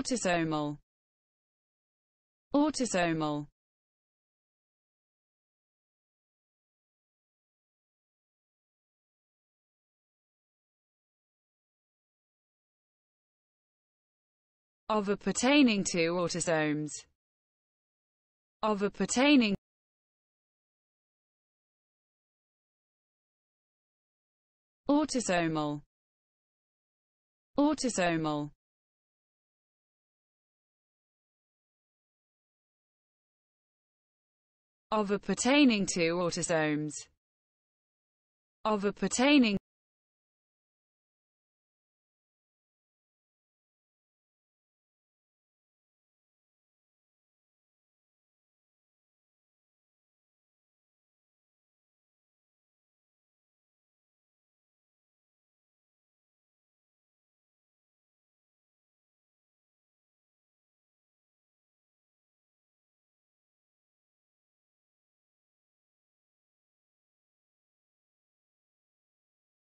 autosomal autosomal of a pertaining to autosomes of a pertaining autosomal autosomal of a pertaining to autosomes of a pertaining